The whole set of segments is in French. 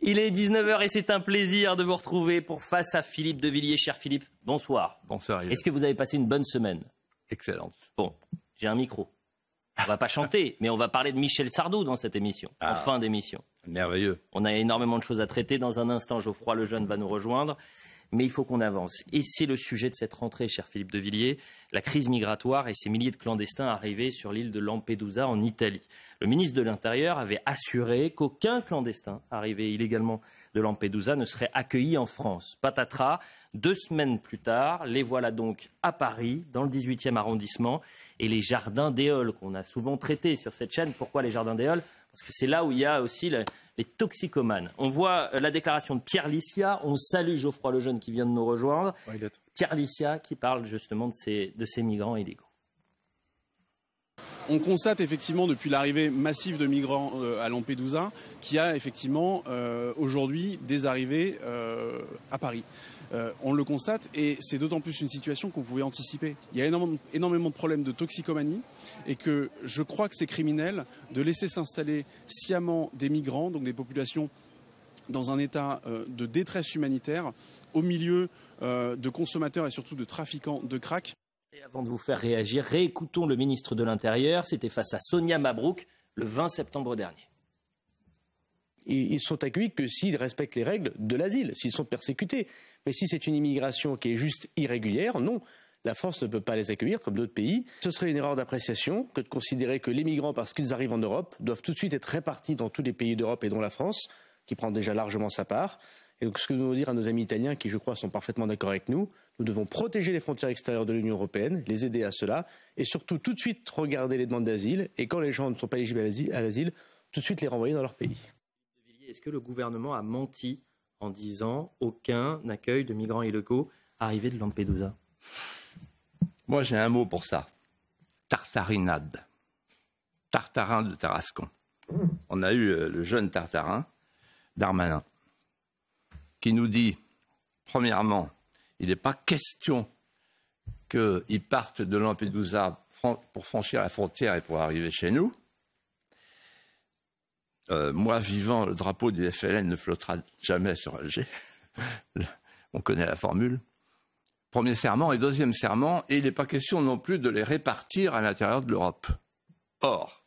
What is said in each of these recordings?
Il est 19h et c'est un plaisir de vous retrouver pour Face à Philippe de Villiers. Cher Philippe, bonsoir. Bonsoir. Est-ce que vous avez passé une bonne semaine Excellente. Bon, j'ai un micro. On va pas chanter, mais on va parler de Michel Sardou dans cette émission, en ah. fin d'émission. Merveilleux. On a énormément de choses à traiter. Dans un instant, Geoffroy Lejeune va nous rejoindre mais il faut qu'on avance. Et c'est le sujet de cette rentrée, cher Philippe de Villiers, la crise migratoire et ces milliers de clandestins arrivés sur l'île de Lampedusa en Italie. Le ministre de l'Intérieur avait assuré qu'aucun clandestin arrivé illégalement de Lampedusa ne serait accueilli en France. Patatras, deux semaines plus tard, les voilà donc à Paris, dans le 18e arrondissement, et les jardins d'Éole, qu'on a souvent traités sur cette chaîne. Pourquoi les jardins d'Éole parce que c'est là où il y a aussi les, toxicomanes. On voit euh, la déclaration de Pierre Licia. On salue Geoffroy Lejeune qui vient de nous rejoindre. Pierre Licia qui parle justement de ces, migrants illégaux. On constate effectivement depuis l'arrivée massive de migrants euh, à Lampedusa qu'il y a effectivement euh, aujourd'hui des arrivées à Paris. on le constate et c'est d'autant plus une situation qu'on pouvait anticiper. Il y a énormément de problèmes de toxicomanie et que je crois que c'est criminel de laisser s'installer sciemment des migrants, donc des populations dans un état euh, de détresse humanitaire, au milieu euh, de consommateurs et surtout de trafiquants de crack. Et avant de vous faire réagir, réécoutons le ministre de l'Intérieur. C'était face à Sonia Mabrouk le 20 septembre dernier ils sont accueillis que s'ils respectent les règles de l'asile, s'ils sont persécutés. Mais si c'est une immigration qui est juste irrégulière, non. La France ne peut pas les accueillir comme d'autres pays. Ce serait une erreur d'appréciation que de considérer que les migrants, parce qu'ils arrivent en Europe, doivent tout de suite être répartis dans tous les pays d'Europe et dont la France, qui prend déjà largement sa part. Et donc, ce que nous devons dire à nos amis italiens, qui je crois sont parfaitement d'accord avec nous, nous devons protéger les frontières extérieures de l'Union européenne, les aider à cela, et surtout tout de suite regarder les demandes d'asile, et quand les gens ne sont pas éligibles à l'asile, tout de suite les renvoyer dans leur pays. Est-ce que le gouvernement a menti en disant aucun accueil de migrants illégaux arrivés de Lampedusa moi, j'ai un mot pour ça. Tartarinade. Tartarin de Tarascon. On a eu euh, le jeune Tartarin, Darmanin, qui nous dit, premièrement, il n'est pas question qu'ils partent de Lampedusa pour franchir la frontière et pour arriver chez nous. Euh, moi vivant, le drapeau du FLN ne flottera jamais sur Alger. On connaît la formule premier serment et deuxième serment, et il n'est pas question non plus de les répartir à l'intérieur de l'Europe. Or,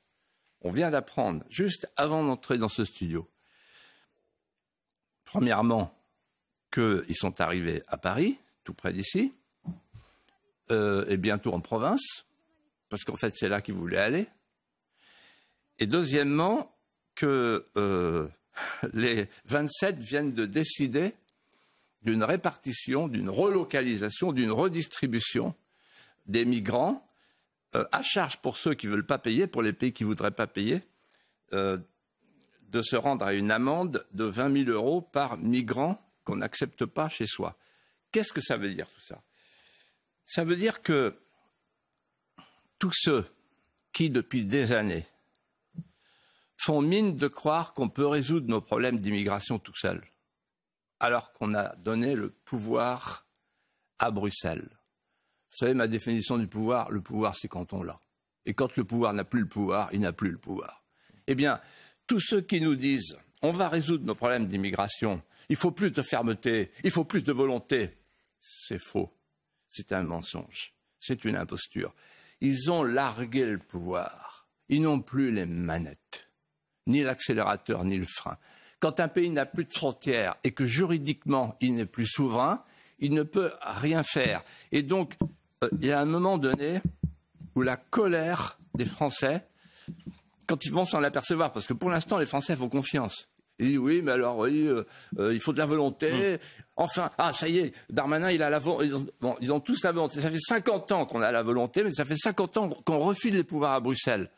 on vient d'apprendre, juste avant d'entrer dans ce studio, premièrement, qu'ils sont arrivés à Paris, tout près d'ici, euh, et bientôt en province, parce qu'en fait c'est là qu'ils voulaient aller. Et deuxièmement, que euh, les 27 viennent de décider d'une répartition, d'une relocalisation, d'une redistribution des migrants euh, à charge pour ceux qui ne veulent pas payer, pour les pays qui ne voudraient pas payer, euh, de se rendre à une amende de 20 000 euros par migrant qu'on n'accepte pas chez soi. Qu'est-ce que ça veut dire tout ça Ça veut dire que tous ceux qui, depuis des années, font mine de croire qu'on peut résoudre nos problèmes d'immigration tout seul, alors qu'on a donné le pouvoir à Bruxelles. Vous savez, ma définition du pouvoir, le pouvoir, c'est quand on l'a. Et quand le pouvoir n'a plus le pouvoir, il n'a plus le pouvoir. Eh bien, tous ceux qui nous disent on va résoudre nos problèmes d'immigration, il faut plus de fermeté, il faut plus de volonté, c'est faux. C'est un mensonge. C'est une imposture. Ils ont largué le pouvoir. Ils n'ont plus les manettes, ni l'accélérateur, ni le frein. Quand un pays n'a plus de frontières et que juridiquement il n'est plus souverain, il ne peut rien faire. Et donc, euh, il y a un moment donné où la colère des Français, quand ils vont s'en apercevoir, parce que pour l'instant, les Français font confiance. Ils disent oui, mais alors oui, euh, euh, il faut de la volonté. Mmh. Enfin, ah ça y est, Darmanin, il a la ils ont, tous la volonté. Ça fait 50 ans qu'on a la volonté, mais ça fait 50 ans qu'on refile les pouvoirs à Bruxelles.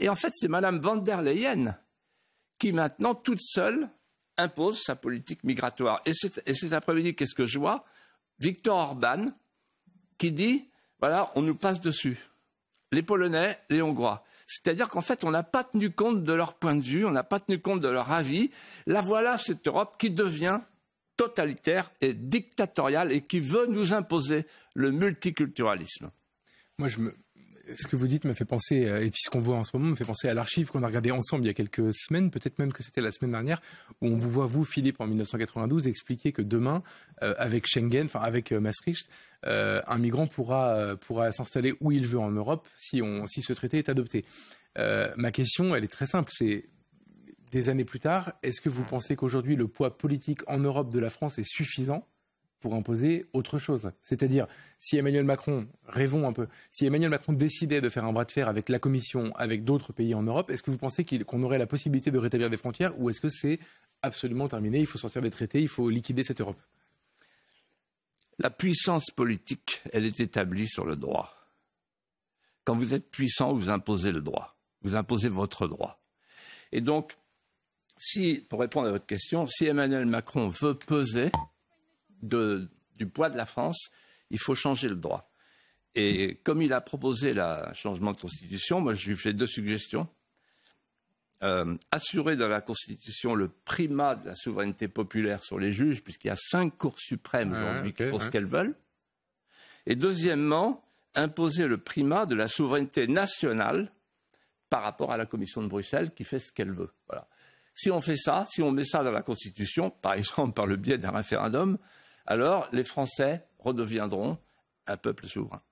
Et en fait, c'est Madame van der Leyen qui maintenant, toute seule, impose sa politique migratoire. Et, cet après-midi, qu'est-ce que je vois Victor Orban qui dit, voilà, on nous passe dessus. Les Polonais, les Hongrois. C'est-à-dire qu'en fait, on n'a pas tenu compte de leur point de vue, on n'a pas tenu compte de leur avis. La voilà, cette Europe qui devient totalitaire et dictatoriale et qui veut nous imposer le multiculturalisme. Moi, je me, ce que vous dites me fait penser, euh, et puis ce qu'on voit en ce moment me fait penser à l'archive qu'on a regardée ensemble il y a quelques semaines, peut-être même que c'était la semaine dernière, où on vous voit, vous, Philippe, en 1992, expliquer que demain, euh, avec Schengen, enfin avec euh, Maastricht, un migrant pourra, pourra s'installer où il veut en Europe si, on, si ce traité est adopté. ma question, elle est très simple, c'est des années plus tard, est-ce que vous pensez qu'aujourd'hui le poids politique en Europe de la France est suffisant pour imposer autre chose. C'est-à-dire, si Emmanuel Macron, rêvons un peu, si Emmanuel Macron décidait de faire un bras de fer avec la Commission, avec d'autres pays en Europe, est-ce que vous pensez qu'on aurait la possibilité de rétablir des frontières ou est-ce que c'est absolument terminé Il faut sortir des traités, il faut liquider cette Europe La puissance politique, elle est établie sur le droit. Quand vous êtes puissant, vous imposez le droit, vous imposez votre droit. Et donc, pour répondre à votre question, si Emmanuel Macron veut peser, du poids de la France, il faut changer le droit. Et comme il a proposé le changement de constitution, moi je lui fais deux suggestions. Euh, assurer dans la Constitution le primat de la souveraineté populaire sur les juges, puisqu'il y a cinq cours suprêmes ah, aujourd'hui qui font ce qu'elles veulent. Et deuxièmement, imposer le primat de la souveraineté nationale par rapport à la Commission de Bruxelles qui fait ce qu'elle veut. Voilà. Si on fait ça, si on met ça dans la Constitution, par exemple par le biais d'un référendum, alors les Français redeviendront un peuple souverain.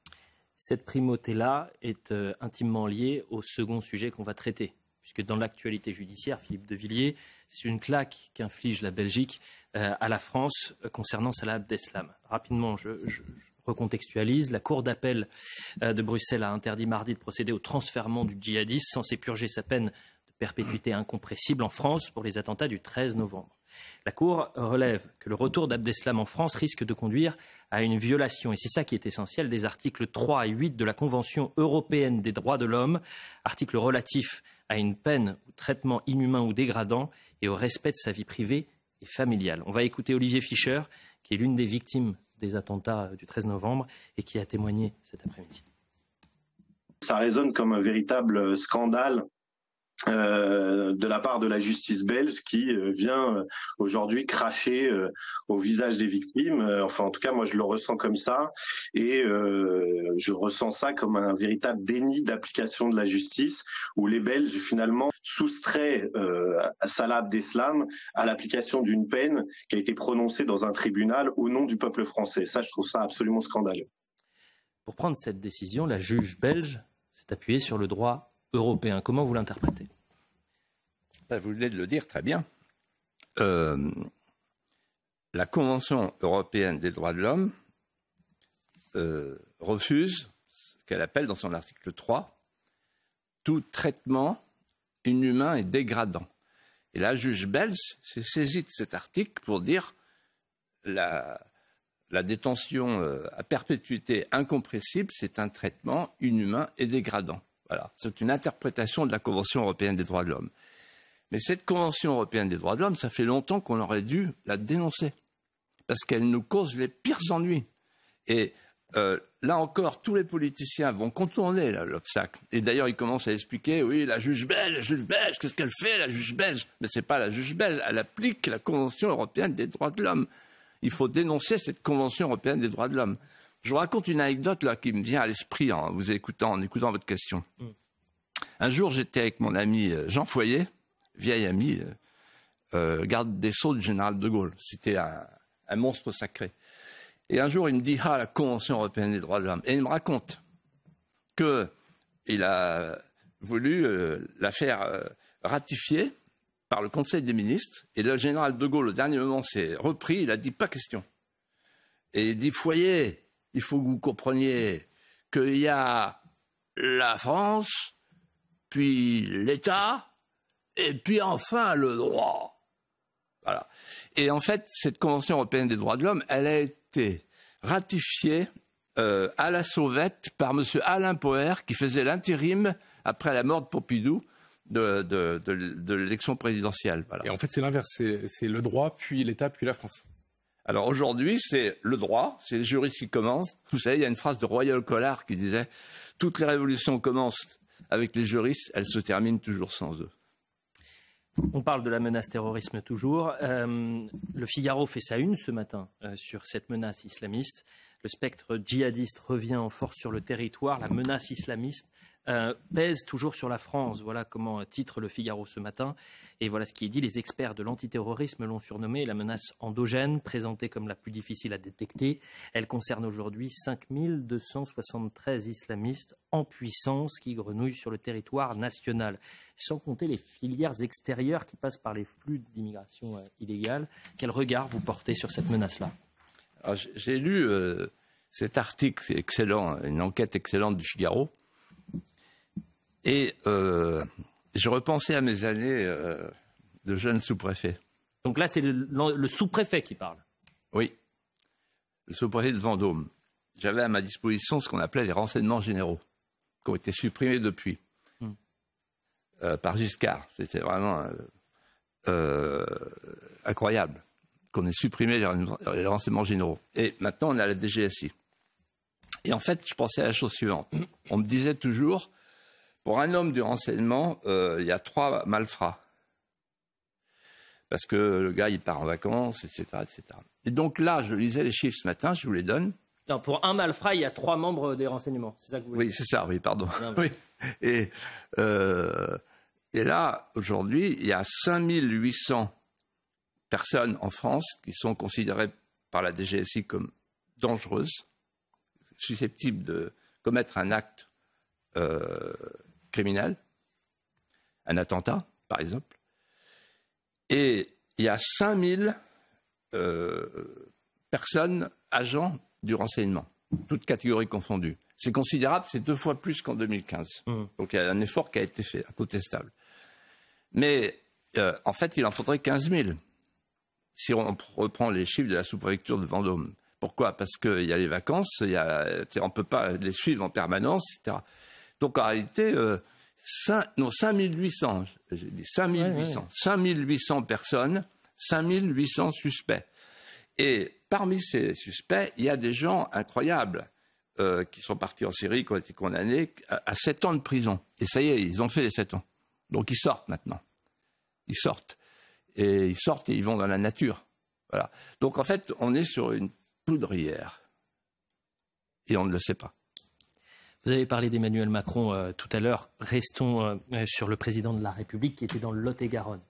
Cette primauté-là est euh, intimement liée au second sujet qu'on va traiter, puisque dans l'actualité judiciaire, Philippe de Villiers, c'est une claque qu'inflige la Belgique euh, à la France euh, concernant Salah Abdeslam. Rapidement, je, recontextualise. La Cour d'appel de Bruxelles a interdit mardi de procéder au transfert du djihadiste censé purger sa peine de perpétuité incompressible en France pour les attentats du 13 novembre. La Cour relève que le retour d'Abdeslam en France risque de conduire à une violation, et c'est ça qui est essentiel, des articles 3 et 8 de la Convention européenne des droits de l'homme, article relatif à une peine ou traitement inhumain ou dégradant et au respect de sa vie privée et familiale. On va écouter Olivier Fischer, qui est l'une des victimes des attentats du 13 novembre et qui a témoigné cet après-midi. Ça résonne comme un véritable scandale euh, de la part de la justice belge qui euh, vient euh, aujourd'hui cracher au visage des victimes. Enfin, en tout cas, moi, je le ressens comme ça et je ressens ça comme un véritable déni d'application de la justice où les Belges, finalement, soustraient Salah Abdeslam à l'application d'une peine qui a été prononcée dans un tribunal au nom du peuple français. Ça, je trouve ça absolument scandaleux. Pour prendre cette décision, la juge belge s'est appuyée sur le droit européen. Comment vous l'interprétez ben, Vous venez de le dire très bien. Euh, la Convention européenne des droits de l'homme euh, refuse ce qu'elle appelle dans son article 3 tout traitement inhumain et dégradant. Et la juge Bels, s'est de cet article pour dire la, la détention euh, à perpétuité incompressible, c'est un traitement inhumain et dégradant. Voilà, c'est une interprétation de la Convention européenne des droits de l'homme. Mais cette Convention européenne des droits de l'homme, ça fait longtemps qu'on aurait dû la dénoncer, parce qu'elle nous cause les pires ennuis. Et euh, là encore, tous les politiciens vont contourner l'obstacle. Et d'ailleurs, ils commencent à expliquer, oui, la juge belge, la juge belge, qu'est-ce qu'elle fait, la juge belge Mais ce n'est pas la juge belge, elle applique la Convention européenne des droits de l'homme. Il faut dénoncer cette Convention européenne des droits de l'homme. Je vous raconte une anecdote là qui me vient à l'esprit en vous écoutant, en écoutant votre question. Mm. Un jour, j'étais avec mon ami euh, Jean Foyer, vieil ami, euh, euh, garde des Sceaux du général de Gaulle. C'était un, monstre sacré. Et un jour, il me dit Ah, la Convention européenne des droits de l'homme. Et il me raconte qu'il a voulu la faire ratifier par le Conseil des ministres. Et le général de Gaulle, au dernier moment, s'est repris. Il a dit Pas question. Et il dit Foyer, il faut que vous compreniez qu'il y a la France, puis l'État, et puis enfin le droit. Et en fait, cette Convention européenne des droits de l'homme, elle a été ratifiée euh, à la sauvette par M. Alain Poher, qui faisait l'intérim après la mort de Pompidou de, l'élection présidentielle. Et en fait, c'est l'inverse, c'est le droit, puis l'État, puis la France. Alors aujourd'hui, c'est le droit, c'est les juristes qui commencent. Vous savez, il y a une phrase de Royal Collard qui disait Toutes les révolutions commencent avec les juristes, elles se terminent toujours sans eux. On parle de la menace terrorisme toujours. Euh, le Figaro fait sa une ce matin euh, sur cette menace islamiste le spectre djihadiste revient en force sur le territoire, la menace islamiste euh, pèse toujours sur la France. Voilà comment titre le Figaro ce matin. Et voilà ce qui est dit. Les experts de l'antiterrorisme l'ont surnommée la menace endogène, présentée comme la plus difficile à détecter. Elle concerne aujourd'hui 5273 islamistes en puissance qui grenouillent sur le territoire national, sans compter les filières extérieures qui passent par les flux d'immigration euh, illégale. Quel regard vous portez sur cette menace-là ah, j'ai lu euh, cet article c'est excellent, une enquête excellente du Figaro, et euh, je repensais à mes années euh, de jeune sous-préfet. Donc là, c'est le, sous-préfet qui parle. Oui, le sous-préfet de Vendôme. J'avais à ma disposition ce qu'on appelait les renseignements généraux, qui ont été supprimés depuis hmm. euh, par Giscard. C'était vraiment incroyable qu'on ait supprimé les, renseignements généraux. Et maintenant, on est à la DGSI. Et en fait, je pensais à la chose suivante. On me disait toujours, pour un homme du renseignement, euh, il y a trois malfrats. Parce que le gars, il part en vacances, etc., etc. Et donc là, je lisais les chiffres ce matin, je vous les donne. pour un malfrat, il y a trois membres des renseignements. C'est ça que vous voulez Oui, c'est ça, oui, pardon. Et, euh, et là, aujourd'hui, il y a 5800 personnes en France qui sont considérées par la DGSI comme dangereuses, susceptibles de commettre un acte euh, criminel, un attentat par exemple. Et il y a 5000 euh, personnes, agents du renseignement, toutes catégories confondues. C'est considérable, c'est deux fois plus qu'en 2015. Mmh. Donc il y a un effort qui a été fait, incontestable. Mais euh, en fait, il en faudrait 15 000 si on reprend les chiffres de la sous-préfecture de Vendôme. Pourquoi Parce qu'il y a les vacances, on ne peut pas les suivre en permanence, etc. Donc en réalité, 5, euh, 5800, j'ai cents, personnes, 5800 suspects. Et parmi ces suspects, il y a des gens incroyables euh, qui sont partis en Syrie, qui ont été condamnés à, à 7 ans de prison. Et ça y est, ils ont fait les 7 ans. Donc ils sortent maintenant. Ils sortent et ils sortent et ils vont dans la nature. Voilà. Donc en fait, on est sur une poudrière et on ne le sait pas. Vous avez parlé d'Emmanuel Macron euh, tout à l'heure. Restons euh, sur le président de la République qui était dans le Lot-et-Garonne.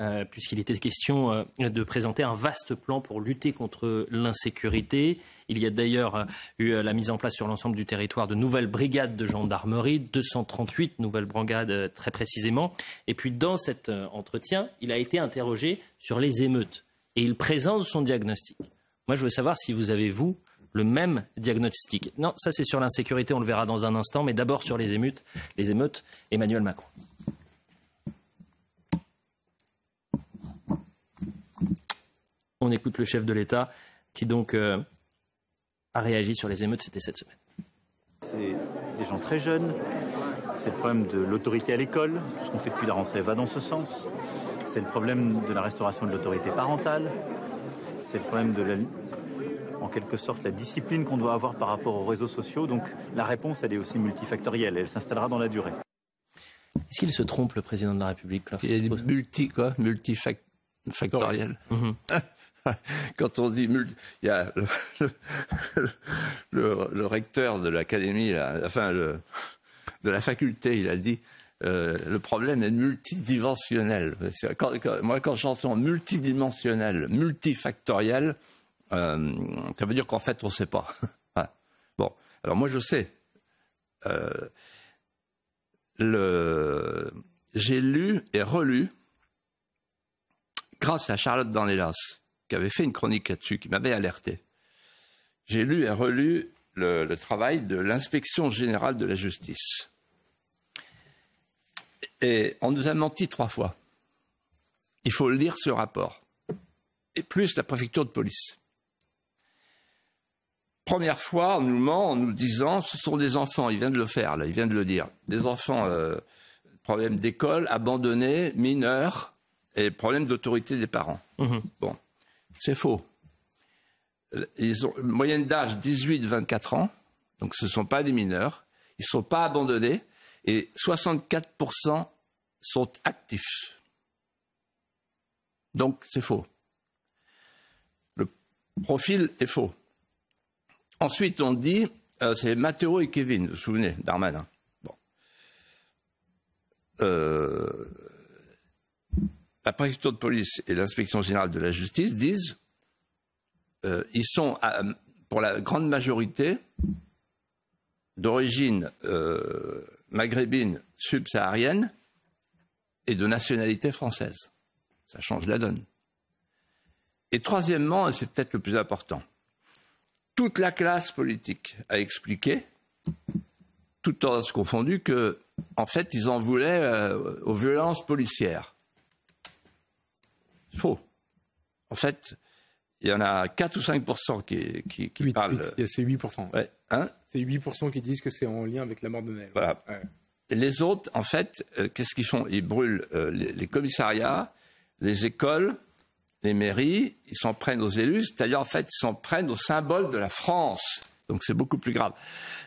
Euh, puisqu'il était question euh, de présenter un vaste plan pour lutter contre l'insécurité. Il y a d'ailleurs euh, eu la mise en place sur l'ensemble du territoire de nouvelles brigades de gendarmerie, 238 nouvelles brigades très précisément. Et puis dans cet entretien, il a été interrogé sur les émeutes et il présente son diagnostic. Moi, je veux savoir si vous avez, vous, le même diagnostic. Non, ça c'est sur l'insécurité, on le verra dans un instant, mais d'abord sur les émeutes, les émeutes, Emmanuel Macron. On écoute le chef de l'État qui donc euh, a réagi sur les émeutes, c'était cette semaine. C'est des gens très jeunes, c'est le problème de l'autorité à l'école, ce qu'on fait depuis la rentrée va dans ce sens, c'est le problème de la restauration de l'autorité parentale, c'est le problème de la, en quelque sorte la discipline qu'on doit avoir par rapport aux réseaux sociaux, donc la réponse elle est aussi multifactorielle, elle s'installera dans la durée. Est-ce qu'il se trompe, le président de la République Il multi, quoi Multifactoriel. Mhm. Quand on dit. Il le, recteur de l'académie, enfin, de la faculté, il a dit. Euh, le problème est multidimensionnel. moi, quand j'entends multidimensionnel, multifactoriel, euh, ça veut dire qu'en fait, on ne sait pas. bon, alors moi, je sais. Euh, le... J'ai lu et relu, grâce à Charlotte Danlélas, qui avait fait une chronique là-dessus, qui m'avait alerté. J'ai lu et relu le, travail de l'inspection générale de la justice. Et on nous a menti trois fois. Il faut lire ce rapport. Et plus la préfecture de police. Première fois, on nous ment en nous disant ce sont des enfants, il vient de le faire, là, il vient de le dire. Des enfants, euh, problème d'école, abandonnés, mineurs, et problème d'autorité des parents. Mmh. Bon. C'est faux. Ils ont une moyenne d'âge 18-24 ans, donc ce ne sont pas des mineurs. Ils ne sont pas abandonnés et 64% sont actifs. Donc c'est faux. Le profil est faux. Ensuite, on dit, euh, c'est Matteo et Kevin, vous vous souvenez, Darmanin. Bon. Euh, la préfecture de police et l'inspection générale de la justice disent qu'ils euh, sont, euh, pour la grande majorité, d'origine euh, maghrébine subsaharienne et de nationalité française. Ça change la donne. Et troisièmement, et c'est peut-être le plus important, toute la classe politique a expliqué, tout en se que, en fait, ils en voulaient aux violences policières faux. En fait, il y en a 4 ou 5 qui, qui, qui parlent. 8. C'est 8 ouais. hein C'est 8 qui disent que c'est en lien avec la mort de Nel. Voilà. Les autres, en fait, euh, qu'est-ce qu'ils font Ils brûlent euh, les, les, commissariats, les écoles, les mairies, ils s'en prennent aux élus, c'est-à-dire, en fait, ils s'en prennent au symbole de la France. Donc, c'est beaucoup plus grave.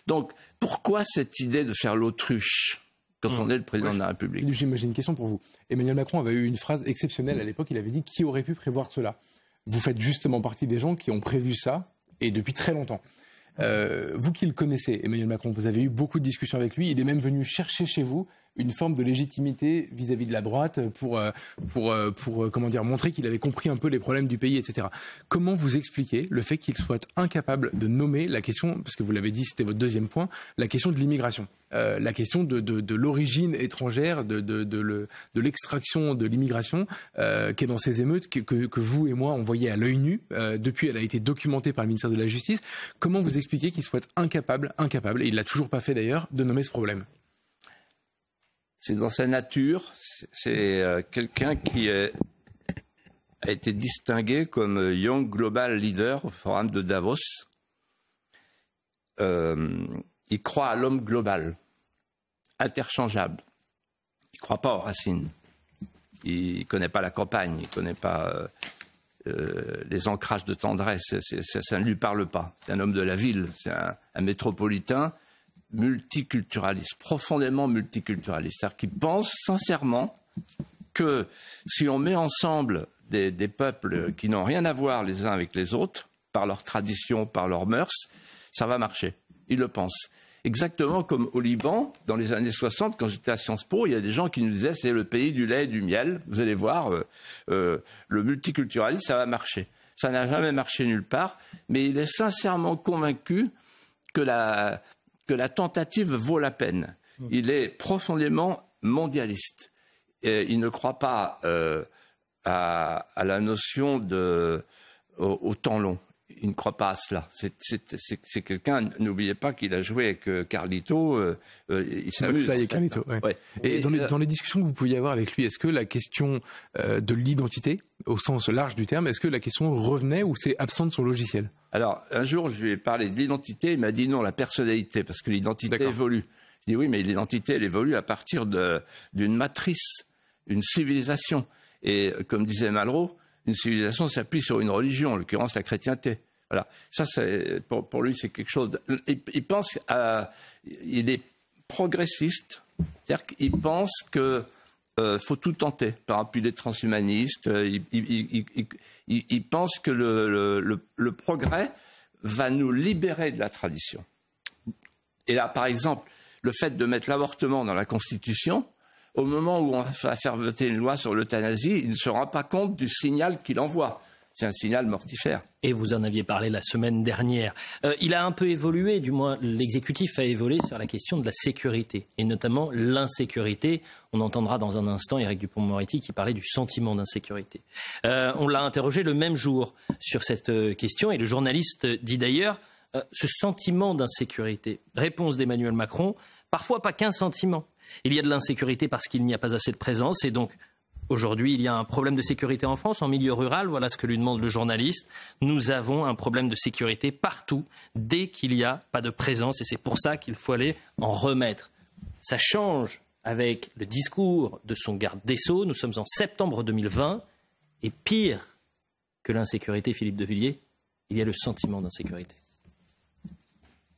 Donc, pourquoi cette idée de faire l'autruche quand mm. on est le président de la République. J'imagine une question pour vous. Emmanuel Macron avait eu une phrase exceptionnelle à l'époque. Il avait dit Qui aurait pu prévoir cela Vous faites justement partie des gens qui ont prévu ça, et depuis très longtemps. Euh, vous qui le connaissez, Emmanuel Macron, vous avez eu beaucoup de discussions avec lui. Il est même venu chercher chez vous une forme de légitimité vis-à-vis de la droite pour, euh, pour, euh, pour euh, comment dire, montrer qu'il avait compris un peu les problèmes du pays, etc. Comment vous expliquez le fait qu'il soit incapable de nommer la question, parce que vous l'avez dit, c'était votre deuxième point, la question de l'immigration la question de, de, l'origine étrangère, de, de l'extraction de l'immigration, qui est dans ces émeutes que, que, vous et moi on voyait à l'œil nu. depuis, elle a été documentée par le ministère de la Justice. Comment vous expliquez qu'il soit incapable, incapable, et il l'a toujours pas fait d'ailleurs, de nommer ce problème c'est dans sa nature. C'est euh, quelqu'un qui euh, a été distingué comme euh, Young Global Leader au Forum de Davos. il croit à l'homme global, interchangeable. Il ne croit pas aux racines. Il ne connaît pas la campagne, il ne connaît pas les ancrages de tendresse. ça ne lui parle pas. C'est un homme de la ville, c'est un métropolitain multiculturaliste, profondément multiculturaliste, c'est-à-dire qui pense sincèrement que si on met ensemble des, peuples qui n'ont rien à voir les uns avec les autres, par leur tradition, par leurs mœurs, ça va marcher. Il le pense. Exactement comme au Liban, dans les années 60, quand j'étais à Sciences Po, il y a des gens qui nous disaient c'est le pays du lait et du miel, vous allez voir, euh, euh, le multiculturalisme, ça va marcher. Ça n'a jamais marché nulle part, mais il est sincèrement convaincu que la que la tentative vaut la peine. Mm. Il est profondément mondialiste. Et il ne croit pas euh, à, la notion de au, temps long. Il ne croit pas à cela. C'est quelqu'un, n'oubliez pas qu'il a joué avec euh, Carlito, euh, il s'amuse. En Carlito, hein. Et, dans, les, dans, les, discussions que vous pouviez avoir avec lui, est-ce que la question de l'identité, au sens large du terme, est-ce que la question revenait ou c'est absente de son logiciel alors, un jour, je lui ai parlé de l'identité, il m'a dit non, la personnalité, parce que l'identité évolue. Je dit oui, mais l'identité, elle évolue à partir d'une matrice, une civilisation. Et comme disait Malraux, une civilisation s'appuie sur une religion, en l'occurrence la chrétienté. Voilà. Ça, pour, pour, lui, c'est quelque chose. il, pense à. Il est progressiste, c'est-à-dire qu'il pense que il euh, faut tout tenter par appui des transhumanistes. Euh, ils, ils, pensent que le, le, progrès va nous libérer de la tradition. Et là, par exemple, le fait de mettre l'avortement dans la Constitution, au moment où on va faire voter une loi sur l'euthanasie, il ne se rend pas compte du signal qu'il envoie c'est un signal mortifère. Et vous en aviez parlé la semaine dernière. Euh, il a un peu évolué, du moins l'exécutif a évolué sur la question de la sécurité, et notamment l'insécurité. On entendra dans un instant Eric Dupont-Moretti qui parlait du sentiment d'insécurité. Euh, on l'a interrogé le même jour sur cette euh, question, et le journaliste dit d'ailleurs ce sentiment d'insécurité. Réponse d'Emmanuel Macron, parfois pas qu'un sentiment. Il y a de l'insécurité parce qu'il n'y a pas assez de présence, et donc Aujourd'hui, il y a un problème de sécurité en France, en milieu rural, voilà ce que lui demande le journaliste. Nous avons un problème de sécurité partout, dès qu'il n'y a pas de présence, et c'est pour ça qu'il faut aller en remettre. Ça change avec le discours de son garde des Sceaux, nous sommes en septembre 2020, et pire que l'insécurité, Philippe de Villiers, il y a le sentiment d'insécurité.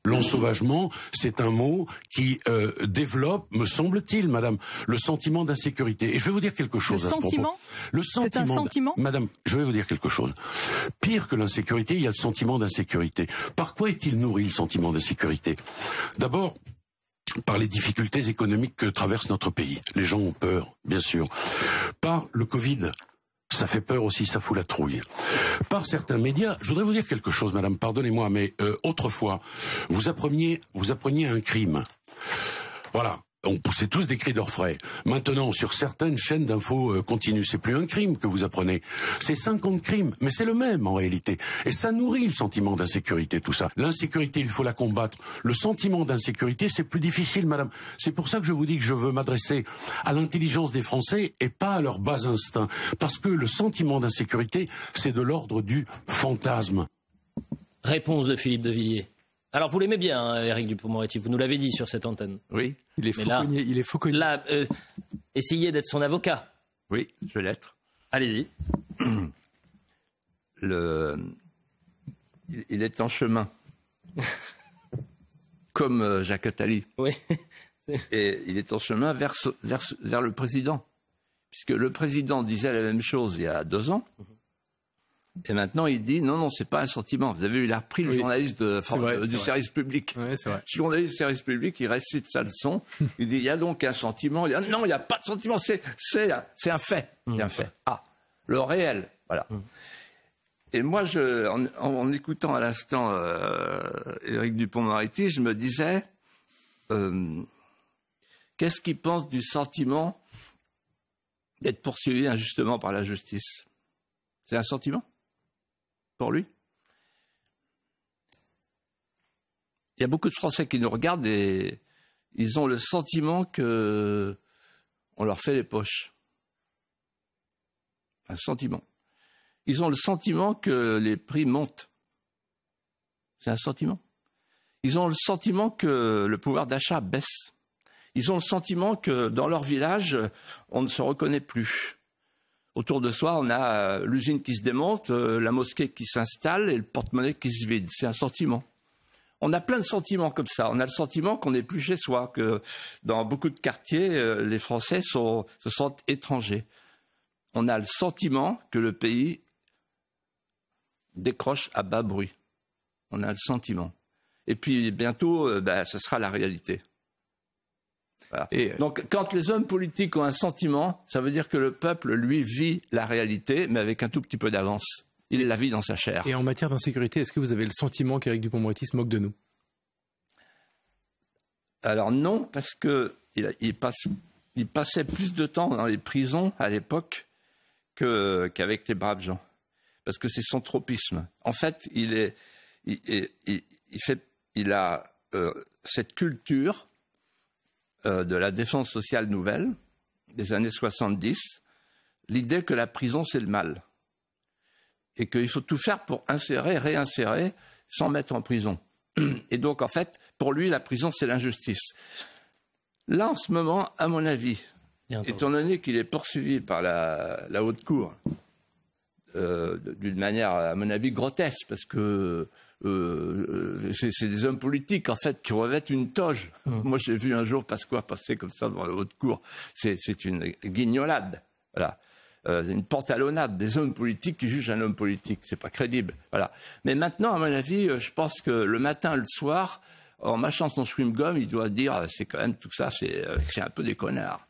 L'ensauvagement, c'est un mot qui euh, développe, me semble-t-il, Madame, le sentiment d'insécurité. Et je vais vous dire quelque chose le à sentiment, ce propos. Le sentiment, un sentiment Madame, je vais vous dire quelque chose. Pire que l'insécurité, il y a le sentiment d'insécurité. Par quoi est-il nourri le sentiment d'insécurité D'abord, par les difficultés économiques que traverse notre pays. Les gens ont peur, bien sûr. Par le Covid, ça fait peur aussi, ça fout la trouille. Par certains médias, je voudrais vous dire quelque chose, madame, pardonnez-moi, mais euh, autrefois, vous appreniez, vous appreniez un crime. Voilà, on poussait tous des cris d'orfraie. Maintenant, sur certaines chaînes d'infos euh, continues, c'est plus un crime que vous apprenez. C'est 50 crimes, mais c'est le même en réalité. Et ça nourrit le sentiment d'insécurité, tout ça. L'insécurité, il faut la combattre. Le sentiment d'insécurité, c'est plus difficile, madame. C'est pour ça que je vous dis que je veux m'adresser à l'intelligence des Français et pas à leur bas instinct. Parce que le sentiment d'insécurité, c'est de l'ordre du fantasme. Réponse de Philippe de Villiers. Alors vous l'aimez bien, Eric hein, Dupond-Moretti, vous nous l'avez dit sur cette antenne. Oui, il est faux il est fauconnier. Euh, essayez d'être son avocat. Oui, je vais l'être. Allez-y. Le... Il est en chemin. Comme euh, Jacques Attali. Oui. Et il est en chemin vers, vers, vers le président. Puisque le président disait la même chose il y a deux ans. Mhm. Et maintenant, il dit non, non, c'est pas un sentiment. Vous avez eu a repris le journaliste du service public. Oui, vrai. Journaliste du service public, il récite sa leçon. il dit il y a donc un sentiment. non, il n'y a pas de sentiment. C'est un fait. Mm. un fait. Ah, le réel. Voilà. Mm. Et moi, en, écoutant à l'instant euh, Éric Dupont-Moretti, je me disais euh, qu'est-ce qu'il pense du sentiment d'être poursuivi injustement par la justice C'est un sentiment pour lui. Il y a beaucoup de Français qui nous regardent et ils ont le sentiment que on leur fait les poches. Un sentiment. Ils ont le sentiment que les prix montent. C'est un sentiment. Ils ont le sentiment que le pouvoir d'achat baisse. Ils ont le sentiment que dans leur village, on ne se reconnaît plus. Autour de soi, on a euh, l'usine qui se démonte, euh, la mosquée qui s'installe et le porte-monnaie qui se vide. C'est un sentiment. On a plein de sentiments comme ça. On a le sentiment qu'on n'est plus chez soi, que dans beaucoup de quartiers, euh, les Français se sentent étrangers. On a le sentiment que le pays décroche à bas bruit. On a le sentiment. Et puis bientôt, bah, ce sera la réalité. Euh, Donc, quand les hommes politiques ont un sentiment, ça veut dire que le peuple, lui, vit la réalité, mais avec un tout petit peu d'avance. Il la vit dans sa chair. Et en matière d'insécurité, est-ce que vous avez le sentiment qu'Éric Dupont-Moretti se moque de nous Alors non, parce que il, passait plus de temps dans les prisons à l'époque qu'avec les braves gens, parce que c'est son tropisme. En fait, il est, il, a euh, cette culture euh, de la défense sociale nouvelle des années 70 l'idée que la prison c'est le mal et qu'il faut tout faire pour insérer, réinsérer sans mettre en prison. Et donc en fait, pour lui, la prison c'est l'injustice. Là en ce moment, à mon avis, étant donné qu'il est poursuivi par la, haute cour euh, d'une manière, à mon avis, grotesque, parce que euh, euh, c'est des hommes politiques en fait qui revêtent une toge. Hum. Moi, j'ai vu un jour Pasqua passer comme ça devant la haute cour. C'est une guignolade, voilà, euh, une pantalonnade des hommes politiques qui jugent un homme politique. C'est pas crédible, voilà. Mais maintenant, à mon avis, je pense que le matin, le soir, en mâchant son swim gum, il doit dire c'est quand même tout ça, c'est un peu des connards.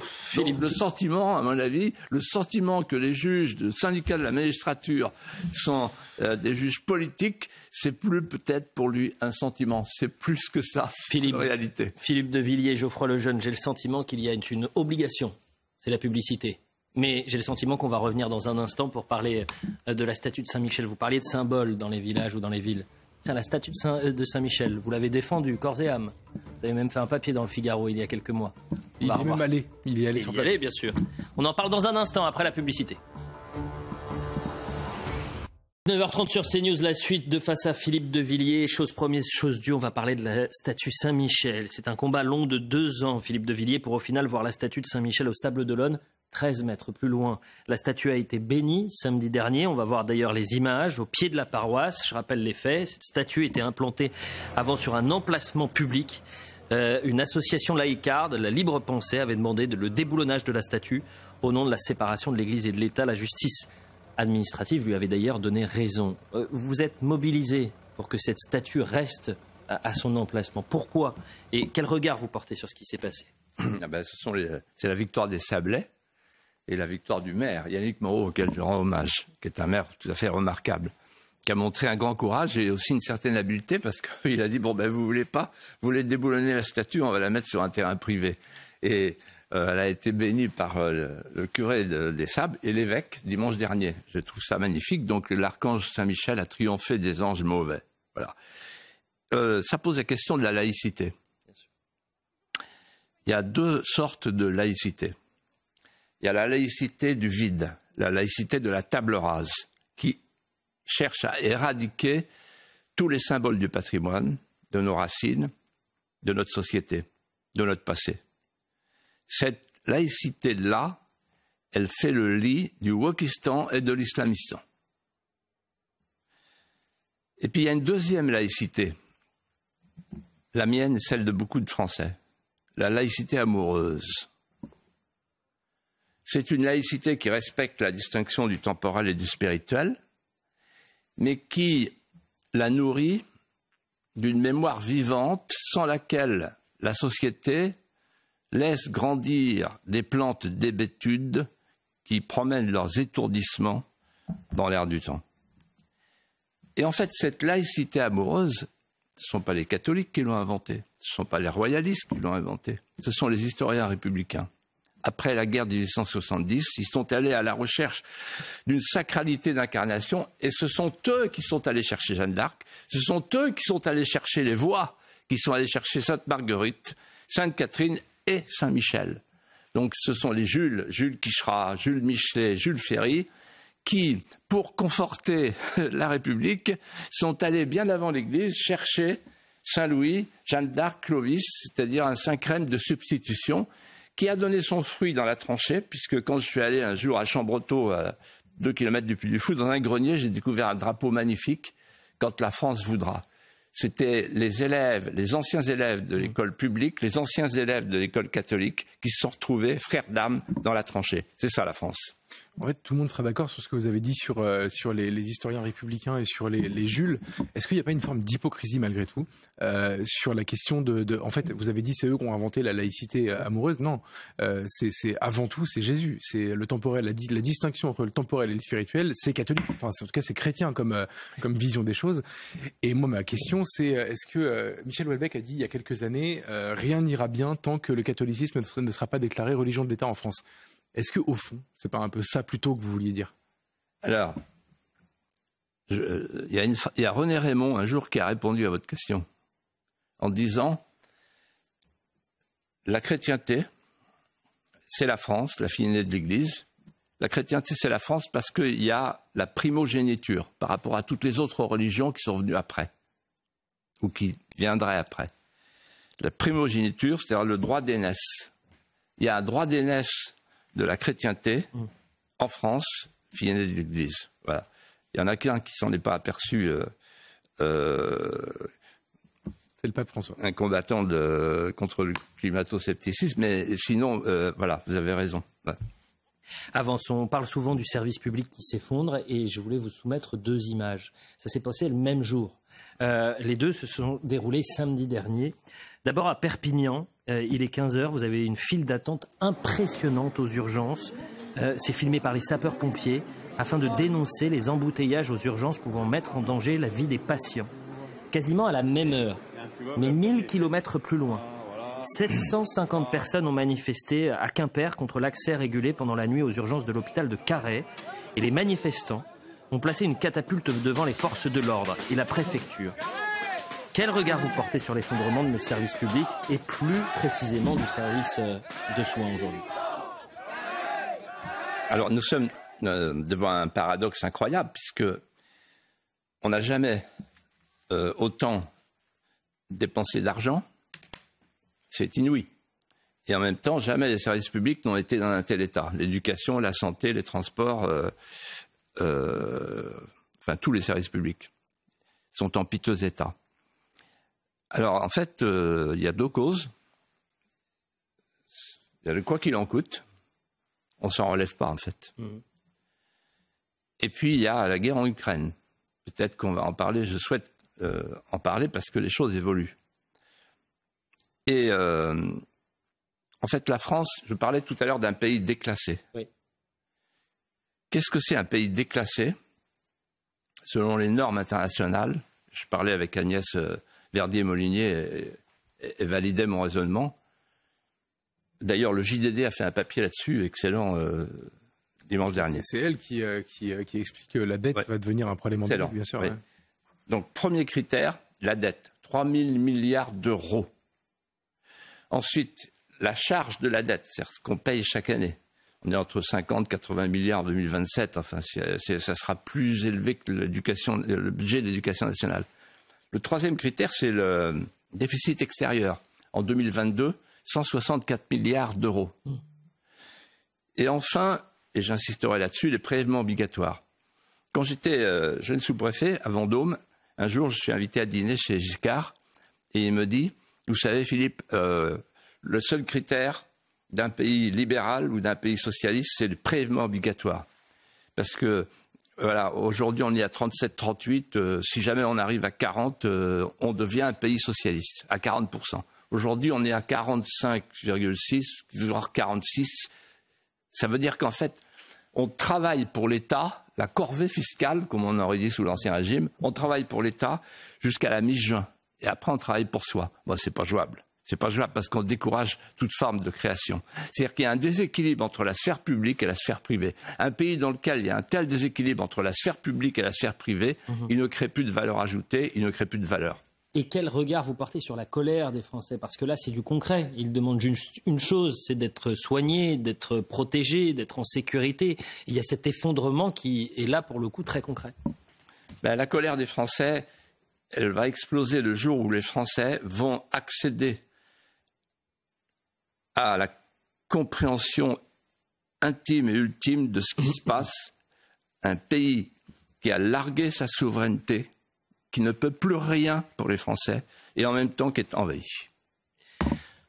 Philippe. le sentiment, à mon avis, le sentiment que les juges de syndicats de la magistrature sont euh, des juges politiques, c'est plus peut-être pour lui un sentiment, c'est plus que ça, Philippe, réalité. Philippe de Villiers, Geoffroy Lejeune, j'ai le sentiment qu'il y a une obligation, c'est la publicité. Mais j'ai le sentiment qu'on va revenir dans un instant pour parler euh, de la statue de Saint-Michel. Vous parliez de symboles dans les villages ou dans les villes la statue de, Saint, euh, michel vous l'avez défendue, corps et âme. Vous avez même fait un papier dans le Figaro il y a quelques mois. Il est même allé. Il est allé bien sûr. On en parle dans un instant après la publicité. 9h30 sur CNews, la suite de face à Philippe de Villiers. Chose première, chose due, on va parler de la statue Saint-Michel. C'est un combat long de deux ans, Philippe de Villiers, pour au final voir la statue de Saint-Michel au Sable de d'Olonne 13 mètres plus loin, la statue a été bénie samedi dernier. On va voir d'ailleurs les images au pied de la paroisse. Je rappelle les faits. Cette statue était implantée avant sur un emplacement public. Euh, une association laïcarde, la Libre Pensée, avait demandé le déboulonnage de la statue au nom de la séparation de l'Église et de l'État. La justice administrative lui avait d'ailleurs donné raison. Euh, vous êtes mobilisé pour que cette statue reste à, son emplacement. Pourquoi Et quel regard vous portez sur ce qui s'est passé ah ben, Ce sont euh, C'est la victoire des Sablés et la victoire du maire, Yannick Moreau, auquel je rends hommage, qui est un maire tout à fait remarquable, qui a montré un grand courage et aussi une certaine habileté parce qu'il a dit bon ben vous voulez pas, vous voulez déboulonner la statue, on va la mettre sur un terrain privé. Et euh, elle a été bénie par euh, le curé des Sables et l'évêque dimanche dernier. Je trouve ça magnifique. Donc l'archange Saint-Michel a triomphé des anges mauvais. Voilà. Euh, ça pose la question de la laïcité. Il y a deux sortes de laïcité il y a la laïcité du vide, la laïcité de la table rase, qui cherche à éradiquer tous les symboles du patrimoine, de nos racines, de notre société, de notre passé. Cette laïcité-là, elle fait le lit du wokistan et de l'islamistan. Et puis il y a une deuxième laïcité, la mienne, celle de beaucoup de Français, la laïcité amoureuse. C'est une laïcité qui respecte la distinction du temporel et du spirituel, mais qui la nourrit d'une mémoire vivante sans laquelle la société laisse grandir des plantes d'hébétude qui promènent leurs étourdissements dans l'air du temps. Et en fait, cette laïcité amoureuse, ce ne sont pas les catholiques qui l'ont inventée, ce ne sont pas les royalistes qui l'ont inventée, ce sont les historiens républicains après la guerre de 1870, ils sont allés à la recherche d'une sacralité d'incarnation et ce sont eux qui sont allés chercher Jeanne d'Arc, ce sont eux qui sont allés chercher les voix, qui sont allés chercher Sainte Marguerite, Sainte Catherine et Saint Michel. Donc ce sont les Jules, Jules Quichera, Jules Michelet, Jules Ferry, qui, pour conforter la République, sont allés bien avant l'Église chercher Saint Louis, Jeanne d'Arc, Clovis, c'est-à-dire un saint crème de substitution qui a donné son fruit dans la tranchée, puisque quand je suis allé un jour à Chambretot, deux kilomètres du Puy du Fou, dans un grenier, j'ai découvert un drapeau magnifique, quand la France voudra. C'était les élèves, les anciens élèves de l'école publique, les anciens élèves de l'école catholique qui se sont retrouvés, frères d'âme, dans la tranchée. C'est ça la France. En fait, tout le monde sera d'accord sur ce que vous avez dit sur, euh, les, historiens républicains et sur les, Jules. Est-ce qu'il n'y a pas une forme d'hypocrisie malgré tout euh, sur la question de, En fait, vous avez dit c'est eux qui ont inventé la laïcité euh, amoureuse. Non, c'est avant tout c'est Jésus. C'est le temporel, la, la, distinction entre le temporel et le spirituel. C'est catholique. Enfin, en tout cas, c'est chrétien comme comme vision des choses. Et moi, ma question, c'est est-ce que Michel Houellebecq a dit il y a quelques années rien n'ira bien tant que le catholicisme ne sera pas déclaré religion de l'État en France. Est-ce que au fond, c'est pas un peu ça plutôt que vous vouliez dire Alors, euh, il y, a René Raymond un jour qui a répondu à votre question en disant la chrétienté, c'est la France, la fille de l'Église. La chrétienté, c'est la France parce qu'il y a la primogéniture par rapport à toutes les autres religions qui sont venues après ou qui viendraient après. La primogéniture, c'est-à-dire le droit d'aînesse. Il y a un droit d'aînesse de la chrétienté en France vient de l'Église. Voilà. Il y en a qu'un qui s'en est pas aperçu. Euh, euh, c'est le pape François. Un combattant contre le climato-scepticisme. Mais sinon, euh, voilà, vous avez raison. Avant, Avançons. On parle souvent du service public qui s'effondre et je voulais vous soumettre deux images. Ça s'est passé le même jour. les deux se sont déroulés samedi dernier. D'abord à Perpignan, euh, il est 15h, vous avez une file d'attente impressionnante aux urgences. Euh, c'est filmé par les sapeurs-pompiers afin de dénoncer les embouteillages aux urgences pouvant mettre en danger la vie des patients. Quasiment à la même heure, mais 1000 km plus loin. 750 personnes ont manifesté à Quimper contre l'accès régulé pendant la nuit aux urgences de l'hôpital de Carhaix. Et les manifestants ont placé une catapulte devant les forces de l'ordre et la préfecture. Quel regard vous portez sur l'effondrement de nos services publics et plus précisément du service euh, de soins aujourd'hui Alors nous sommes euh, devant un paradoxe incroyable puisque on n'a jamais euh, autant dépensé d'argent, c'est inouï. Et en même temps, jamais les services publics n'ont été dans un tel état. L'éducation, la santé, les transports, enfin tous les services publics sont en piteux état. Alors en fait, euh, il y a deux causes. Il y a le quoi qu'il en coûte, on s'en relève pas en fait. Mmh. Et puis il y a la guerre en Ukraine. Peut-être qu'on va en parler, je souhaite euh, en parler parce que les choses évoluent. Et euh, en fait, la France, je parlais tout à l'heure d'un pays déclassé. Qu'est-ce que c'est un pays déclassé Selon les normes internationales, je parlais avec Agnès Verdier-Molinier validait mon raisonnement. D'ailleurs, le JDD a fait un papier là-dessus, excellent, euh, dimanche dernier. C'est elle qui, euh, euh, qui, explique que la dette va devenir un problème en bien sûr. Hein. Donc, premier critère, la dette, 3 000 milliards d'euros. Ensuite, la charge de la dette, c'est-à-dire ce qu'on paye chaque année. On est entre 50 et 80 milliards en 2027, enfin, ça sera plus élevé que l'éducation, le budget d'éducation nationale. Le troisième critère, c'est le déficit extérieur. En 2022, 164 milliards d'euros. Hmm. Et enfin, et j'insisterai là-dessus, les prélèvements obligatoires. Quand j'étais euh, jeune sous-préfet à Vendôme, un jour, je suis invité à dîner chez Giscard et il me dit Vous savez, Philippe, euh, le seul critère d'un pays libéral ou d'un pays socialiste, c'est le prélèvement obligatoire. Parce que voilà, aujourd'hui on est à 37, 38. si jamais on arrive à 40, euh, on devient un pays socialiste, à 40%. Aujourd'hui on est à 45,6, voire 46. Ça veut dire qu'en fait, on travaille pour l'État, la corvée fiscale, comme on aurait dit sous l'Ancien Régime, on travaille pour l'État jusqu'à la mi-juin. Et après on travaille pour soi. Ce c'est pas jouable. C'est pas jouable parce qu'on décourage toute forme de création. C'est-à-dire qu'il y a un déséquilibre entre la sphère publique et la sphère privée. Un pays dans lequel il y a un tel déséquilibre entre la sphère publique et la sphère privée, mhm. il ne crée plus de valeur ajoutée, il ne crée plus de valeur. Et quel regard vous portez sur la colère des Français Parce que là, c'est du concret. Ils demandent une chose, c'est d'être soignés, d'être protégés, d'être en sécurité. il y a cet effondrement qui est là, pour le coup, très concret. Ben, la colère des Français, elle va exploser le jour où les Français vont accéder à la compréhension intime et ultime de ce qui se passe. Un pays qui a largué sa souveraineté, qui ne peut plus rien pour les Français, et en même temps qui est envahi.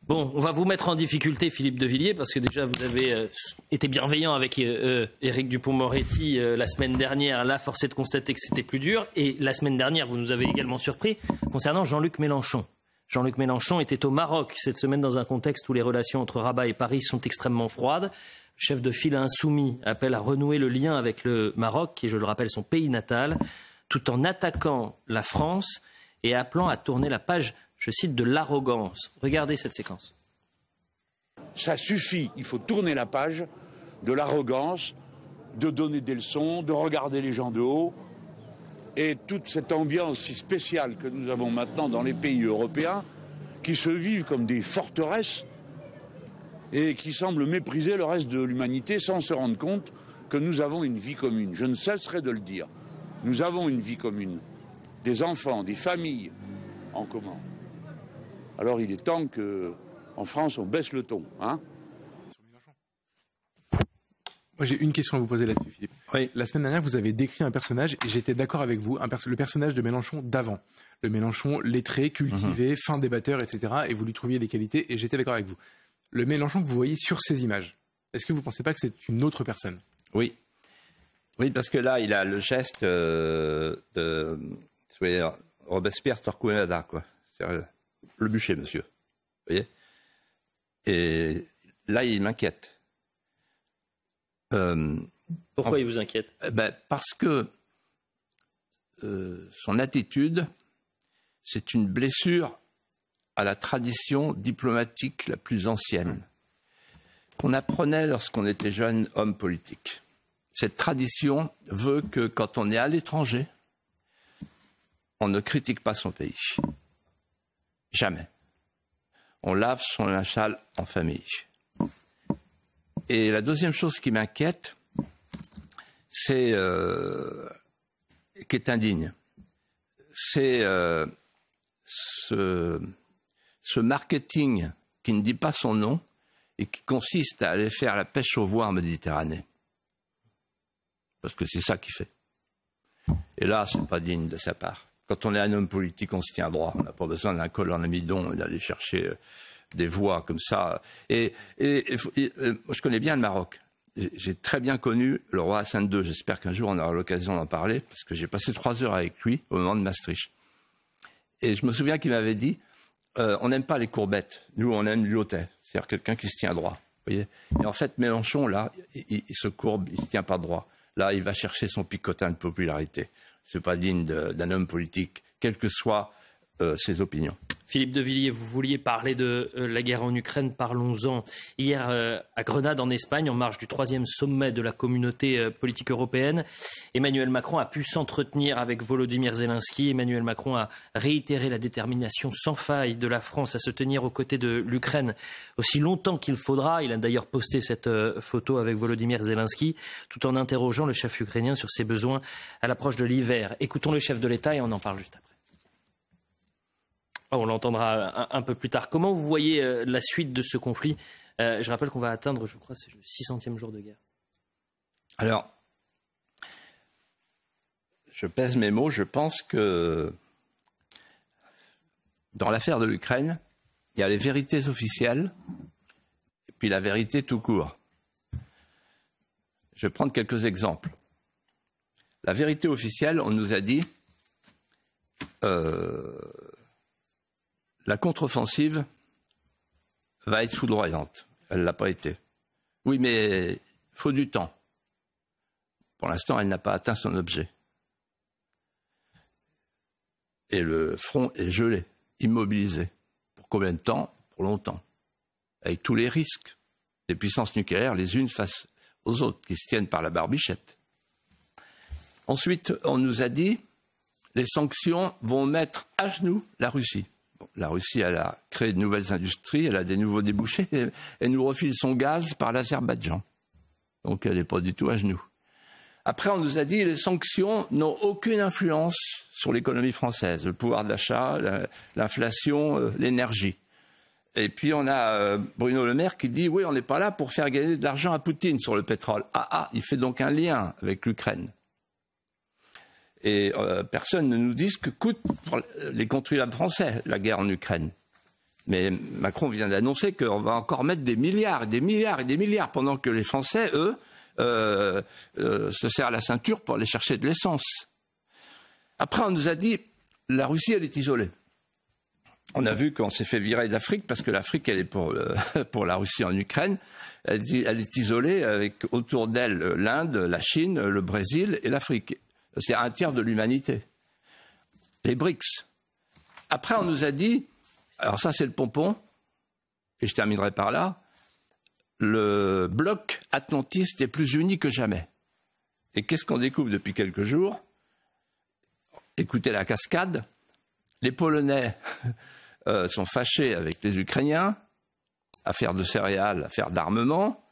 Bon, on va vous mettre en difficulté, Philippe de Villiers, parce que déjà, vous avez euh, été bienveillant avec euh, euh, Éric Dupont-Moretti la semaine dernière. Là, force est de constater que c'était plus dur. Et la semaine dernière, vous nous avez également surpris concernant Jean-Luc Mélenchon. Jean-Luc Mélenchon était au Maroc cette semaine dans un contexte où les relations entre Rabat et Paris sont extrêmement froides. chef de file insoumis appelle à renouer le lien avec le Maroc, qui est, je le rappelle, son pays natal, tout en attaquant la France et appelant à tourner la page, je cite, de l'arrogance. Regardez cette séquence. Ça suffit, il faut tourner la page de l'arrogance, de donner des leçons, de regarder les gens de haut et toute cette ambiance si spéciale que nous avons maintenant dans les pays européens, qui se vivent comme des forteresses et qui semblent mépriser le reste de l'humanité sans se rendre compte que nous avons une vie commune. Je ne cesserai de le dire. Nous avons une vie commune, des enfants, des familles en commun. Alors il est temps que, en France, on baisse le ton. Hein. j'ai une question à vous poser là-dessus, la semaine dernière, vous avez décrit un personnage, et j'étais d'accord avec vous, un le personnage de Mélenchon d'avant. Le Mélenchon lettré, cultivé, mhm. fin débatteur, etc. Et vous lui trouviez des qualités, et j'étais d'accord avec vous. Le Mélenchon que vous voyez sur ces images, est-ce que vous ne pensez pas que c'est une autre personne Oui. Oui, parce que là, il a le geste euh, de Robespierre Torquemada, quoi. Le, le bûcher, monsieur. Vous voyez Et là, il m'inquiète. Euh, pourquoi il vous inquiète eh ben, Parce que euh, son attitude, c'est une blessure à la tradition diplomatique la plus ancienne qu'on apprenait lorsqu'on était jeune homme politique. Cette tradition veut que quand on est à l'étranger, on ne critique pas son pays. Jamais. On lave son linge en famille. Et la deuxième chose qui m'inquiète, c'est euh, qui est indigne, c'est euh, ce, marketing qui ne dit pas son nom et qui consiste à aller faire la pêche aux voir en Méditerranée. Parce que c'est ça qu'il fait. Et là, c'est pas digne de sa part. Quand on est un homme politique, on se tient droit. On n'a pas besoin d'un col en amidon et d'aller chercher euh, des voix comme ça. et, je connais bien le Maroc j'ai très bien connu le roi Hassan II. J'espère qu'un jour on aura l'occasion d'en parler, parce que j'ai passé trois heures avec lui au moment de Maastricht. Et je me souviens qu'il m'avait dit euh, on n'aime pas les courbettes, nous on aime l'yotet, c'est-à-dire quelqu'un qui se tient droit. Voyez Et en fait, Mélenchon, là, il, se courbe, il se tient pas droit. Là, il va chercher son picotin de popularité. ce n'est pas digne d'un homme politique, quel que soit euh, ses opinions. Philippe de Villiers, vous vouliez parler de euh, la guerre en Ukraine, parlons-en. Hier, euh, à Grenade, en Espagne, en marge du troisième sommet de la communauté politique européenne, Emmanuel Macron a pu s'entretenir avec Volodymyr Zelensky. Emmanuel Macron a réitéré la détermination sans faille de la France à se tenir aux côtés de l'Ukraine aussi longtemps qu'il faudra. Il a d'ailleurs posté cette photo avec Volodymyr Zelensky, tout en interrogeant le chef ukrainien sur ses besoins à l'approche de l'hiver. Écoutons le chef de l'État et on en parle juste après. Oh, on l'entendra un, peu plus tard. Comment vous voyez euh, la suite de ce conflit euh, Je rappelle qu'on va atteindre, je crois, le 600e jour de guerre. Alors, je pèse mes mots, je pense que dans l'affaire de l'Ukraine, il y a les vérités officielles et puis la vérité tout court. Je vais prendre quelques exemples. La vérité officielle, on nous a dit, euh, la contre-offensive va être foudroyante. Elle ne l'a pas été. Oui, mais il faut du temps. Pour l'instant, elle n'a pas atteint son objet. Et le front est gelé, immobilisé. Pour combien de temps Pour longtemps. Avec tous les risques des puissances nucléaires les unes face aux autres, qui se tiennent par la barbichette. Ensuite, on nous a dit, les sanctions vont mettre à genoux la Russie la Russie, elle a créé de nouvelles industries, elle a des nouveaux débouchés, elle nous refile son gaz par l'Azerbaïdjan. Donc elle n'est pas du tout à genoux. Après, on nous a dit que les sanctions n'ont aucune influence sur l'économie française, le pouvoir d'achat, l'inflation, euh, l'énergie. Et puis on a euh, Bruno Le Maire qui dit oui, on n'est pas là pour faire gagner de l'argent à Poutine sur le pétrole. Ah ah, il fait donc un lien avec l'Ukraine. Et euh, personne ne nous dit ce que coûte pour les contribuables français la guerre en Ukraine. Mais Macron vient d'annoncer qu'on va encore mettre des milliards, et des milliards et des milliards, pendant que les Français, eux, euh, euh, se serrent la ceinture pour aller chercher de l'essence. Après, on nous a dit la Russie, elle est isolée. On a vu qu'on s'est fait virer d'Afrique parce que l'Afrique, elle est pour, la Russie en Ukraine. elle est isolée avec autour d'elle l'Inde, la Chine, le Brésil et l'Afrique. C'est un tiers de l'humanité. Les BRICS. Après, on nous a dit, alors ça c'est le pompon, et je terminerai par là, le bloc atlantiste est plus uni que jamais. Et qu'est-ce qu'on découvre depuis quelques jours Écoutez la cascade. Les Polonais euh, sont fâchés avec les Ukrainiens, affaire de céréales, affaire d'armement.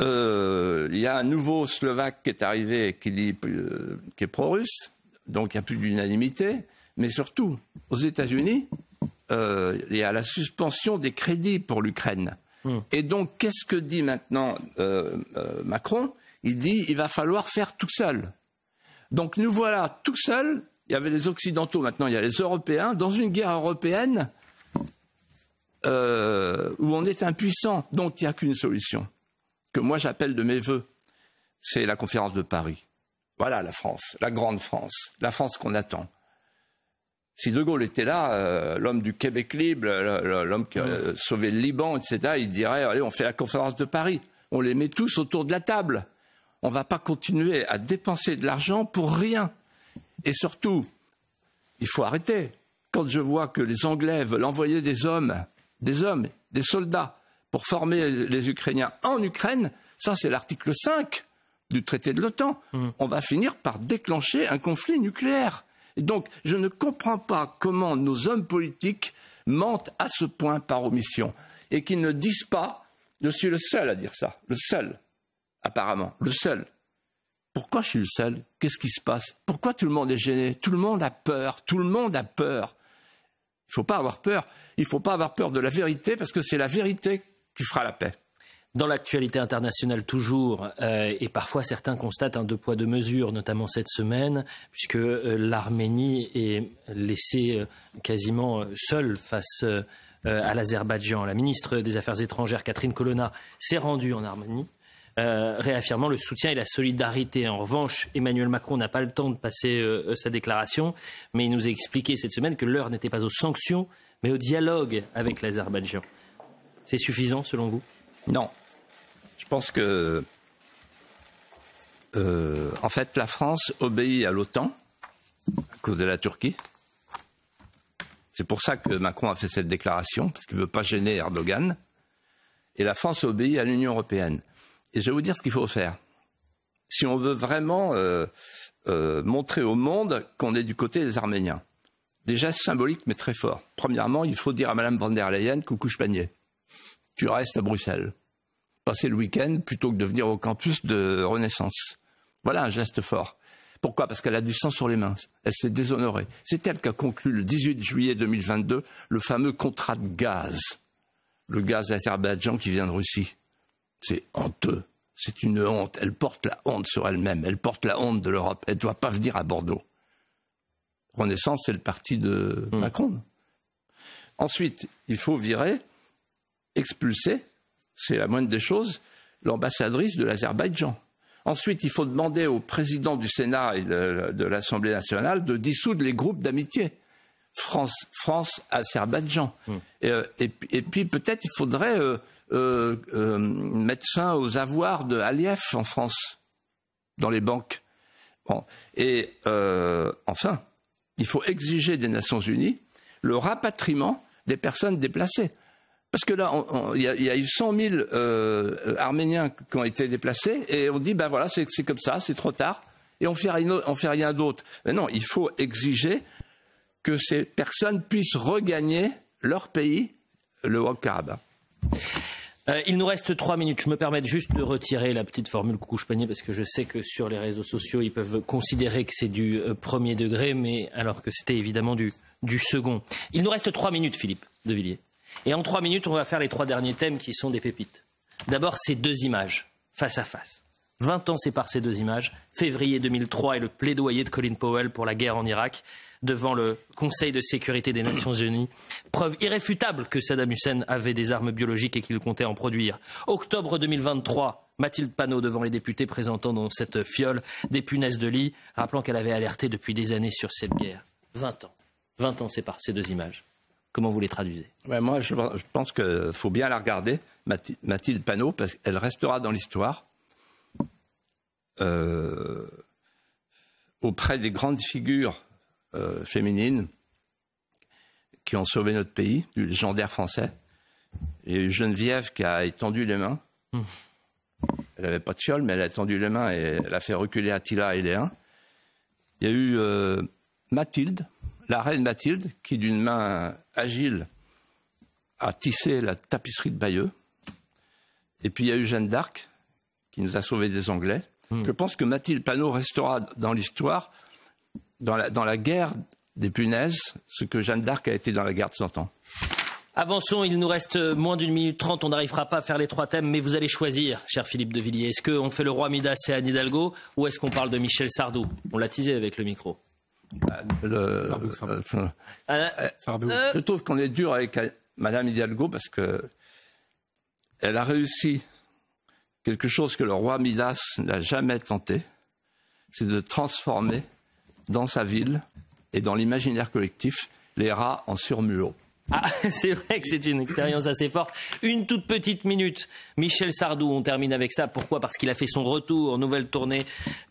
Euh, il y a un nouveau Slovaque qui est arrivé qui, euh, qui est pro-russe, donc il n'y a plus d'unanimité. Mais surtout, aux États-Unis, euh, il y a la suspension des crédits pour l'Ukraine. Hmm. Et donc, qu'est-ce que dit maintenant Macron Il dit qu'il va falloir faire tout seul. Donc nous voilà tout seuls. Il y avait les Occidentaux, maintenant il y a les Européens, dans une guerre européenne où on est impuissant. Donc il n'y a qu'une solution que moi j'appelle de mes voeux, c'est la conférence de Paris. Voilà la France, la grande France, la France qu'on attend. Si De Gaulle était là, euh, l'homme du Québec libre, l'homme qui a euh, mm. sauvé le Liban, etc., il dirait allez, on fait la conférence de Paris. On les met tous autour de la table. On ne va pas continuer à dépenser de l'argent pour rien. Et surtout, il faut arrêter. Quand je vois que les Anglais veulent envoyer des hommes, des hommes, des soldats, pour former les Ukrainiens en Ukraine, ça c'est l'article 5 du traité de l'OTAN. Mm. On va finir par déclencher un conflit nucléaire. donc, je ne comprends pas comment nos hommes politiques mentent à ce point par omission et qu'ils ne disent pas je suis le seul à dire ça, le seul, apparemment, le seul. Pourquoi je suis le seul Qu'est-ce qui se passe Pourquoi tout le monde est gêné Tout le monde a peur, tout le monde a peur. Il ne faut pas avoir peur. Il ne faut pas avoir peur de la vérité parce que c'est la vérité qui fera la paix. Dans l'actualité internationale toujours, euh, et parfois certains constatent un deux poids deux mesures, notamment cette semaine, puisque euh, l'Arménie est laissée euh, quasiment seule face à l'Azerbaïdjan. La ministre des Affaires étrangères, Catherine Colonna, s'est rendue en Arménie, réaffirmant le soutien et la solidarité. En revanche, Emmanuel Macron n'a pas le temps de passer sa déclaration, mais il nous a expliqué cette semaine que l'heure n'était pas aux sanctions, mais au dialogue avec l'Azerbaïdjan. C'est suffisant selon vous Non. Je pense que, euh, en fait, la France obéit à l'OTAN à cause de la Turquie. C'est pour ça que Macron a fait cette déclaration, parce qu'il ne veut pas gêner Erdogan. Et la France obéit à l'Union européenne. Et je vais vous dire ce qu'il faut faire. Si on veut vraiment euh, euh, montrer au monde qu'on est du côté des Arméniens, des gestes symboliques mais très forts. Premièrement, il faut dire à Mme von der Leyen coucou panier tu restes à Bruxelles. Passer le week-end plutôt que de venir au campus de Renaissance. Voilà un geste fort. Pourquoi Parce qu'elle a du sang sur les mains. Elle s'est déshonorée. C'est elle qui a conclu le 18 juillet 2022 le fameux contrat de gaz. Le gaz d'Azerbaïdjan qui vient de Russie. C'est honteux. C'est une honte. Elle porte la honte sur elle-même. Elle porte la honte de l'Europe. Elle ne doit pas venir à Bordeaux. Renaissance, c'est le parti de mmh. Macron. Ensuite, il faut virer expulser, c'est la moindre des choses, l'ambassadrice de l'Azerbaïdjan. Ensuite, il faut demander au président du Sénat et de, l'Assemblée nationale de dissoudre les groupes d'amitié. France, France, Azerbaïdjan. Hmm. Euh, et, puis peut-être il faudrait euh, euh, mettre fin aux avoirs de Aliyev en France, dans les banques. Et enfin, il faut exiger des Nations Unies le rapatriement des personnes déplacées. Parce que là, il y, a eu 100 000 euh, Arméniens qui ont été déplacés et on dit, ben voilà, c'est comme ça, c'est trop tard, et on fait rien, fait rien d'autre. Mais non, il faut exiger que ces personnes puissent regagner leur pays, le Haut-Karabakh. Euh, il nous reste trois minutes. Je me permets juste de retirer la petite formule couche-panier parce que je sais que sur les réseaux sociaux, ils peuvent considérer que c'est du euh, premier degré, mais alors que c'était évidemment du, du second. Il nous reste trois minutes, Philippe de Villiers. Et en trois minutes, on va faire les trois derniers thèmes qui sont des pépites. D'abord, ces deux images, face à face. Vingt ans séparent ces deux images. Février 2003 et le plaidoyer de Colin Powell pour la guerre en Irak devant le Conseil de sécurité des Nations Unies. Preuve irréfutable que Saddam Hussein avait des armes biologiques et qu'il comptait en produire. Octobre 2023, Mathilde Panot devant les députés présentant dans cette fiole des punaises de lit, rappelant qu'elle avait alerté depuis des années sur cette guerre. Vingt ans. Vingt ans séparent ces deux images. Comment vous les traduisez Moi, je, pense qu'il faut bien la regarder, Mathilde Panot, parce qu'elle restera dans l'histoire euh, auprès des grandes figures euh, féminines qui ont sauvé notre pays, du légendaire français. Il y a eu Geneviève qui a étendu les mains. Hmm. Elle n'avait pas de fiole, mais elle a étendu les mains et elle a fait reculer Attila et Léa. Il y a eu euh, Mathilde, la reine Mathilde, qui d'une main agile a tissé la tapisserie de Bayeux. Et puis il y a eu Jeanne d'Arc, qui nous a sauvé des Anglais. Hmm. Je pense que Mathilde Panot restera dans l'histoire, dans la, dans la guerre des punaises, ce que Jeanne d'Arc a été dans la guerre de Cent Ans. Avançons, il nous reste moins d'une minute trente, on n'arrivera pas à faire les trois thèmes, mais vous allez choisir, cher Philippe de Villiers. Est-ce qu'on fait le roi Midas et Anne Hidalgo, ou est-ce qu'on parle de Michel Sardou On l'a teasé avec le micro. Euh, euh, euh, je trouve qu'on est dur avec Madame Hidalgo parce qu'elle a réussi quelque chose que le roi Midas n'a jamais tenté, c'est de transformer dans sa ville et dans l'imaginaire collectif les rats en surmulots. Ah, c'est vrai que c'est une expérience assez forte. Une toute petite minute. Michel Sardou, on termine avec ça. Pourquoi Parce qu'il a fait son retour, nouvelle tournée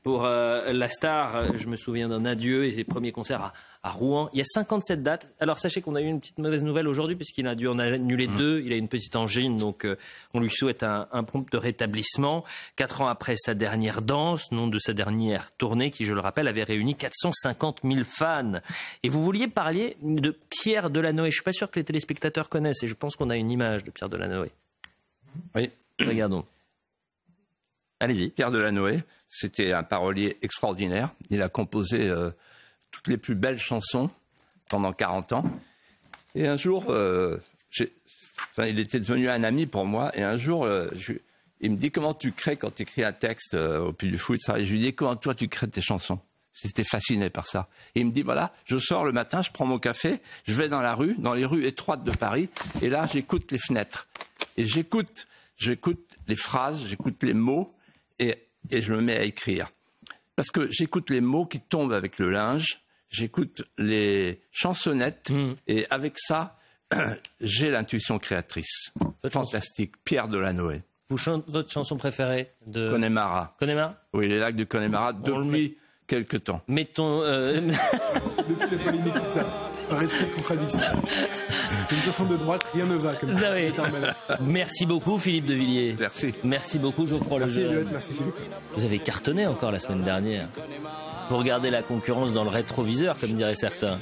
pour euh, la star. Je me souviens d'un adieu et ses premiers concerts à Rouen. Il y a 57 dates. Alors sachez qu'on a eu une petite mauvaise nouvelle aujourd'hui puisqu'il a dû en annuler mmh. deux. Il a une petite angine, donc euh, on lui souhaite un, prompt de rétablissement. Quatre ans après sa dernière danse, nom de sa dernière tournée, qui je le rappelle avait réuni 450 000 fans. Et vous vouliez parler de Pierre Delanoë. Je ne suis pas sûr que les téléspectateurs connaissent et je pense qu'on a une image de Pierre Delanoë. Oui. Regardons. Allez-y. Pierre Delanoë, c'était un parolier extraordinaire. Il a composé euh, toutes les plus belles chansons pendant 40 ans. Et un jour, euh, enfin, il était devenu un ami pour moi. Et un jour, euh, il me dit Comment tu crées quand tu écris un texte euh, au Puy du Foot Et je lui dis Comment toi tu crées tes chansons J'étais fasciné par ça. Et il me dit Voilà, je sors le matin, je prends mon café, je vais dans la rue, dans les rues étroites de Paris, et là, j'écoute les fenêtres. Et j'écoute, j'écoute les phrases, j'écoute les mots, et, et je me mets à écrire. Parce que j'écoute les mots qui tombent avec le linge, j'écoute les chansonnettes mm. et avec ça, j'ai l'intuition créatrice. Fantastique, Pierre Delanoë. Vous votre chanson préférée de Connemara. Connemara Oui, les lacs de Connemara depuis quelque temps. Mettons. Euh, depuis les Une chanson de droite, rien ne va. Ah merci beaucoup, Philippe de Villiers. Merci. Merci beaucoup, Geoffroy Lejeune. Merci, merci, Philippe. Vous avez cartonné encore la semaine dernière pour regarder la concurrence dans le rétroviseur, comme diraient certains.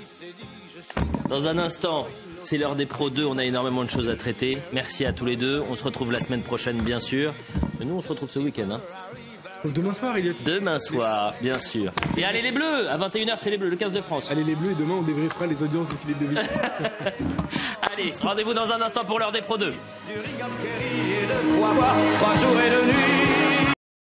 Dans un instant, c'est l'heure des Pro 2, on a énormément de choses à traiter. Merci à tous les deux, on se retrouve la semaine prochaine bien sûr. Mais nous on se retrouve ce week-end. Hein. Demain soir, il y Demain soir, bien sûr. Et allez les Bleus À 21h, c'est les Bleus, le 15 de France. Allez les Bleus, et demain, on débriefera les audiences de Philippe de allez, rendez-vous dans un instant pour l'heure des Pro 2. Du trois jours et de nuit.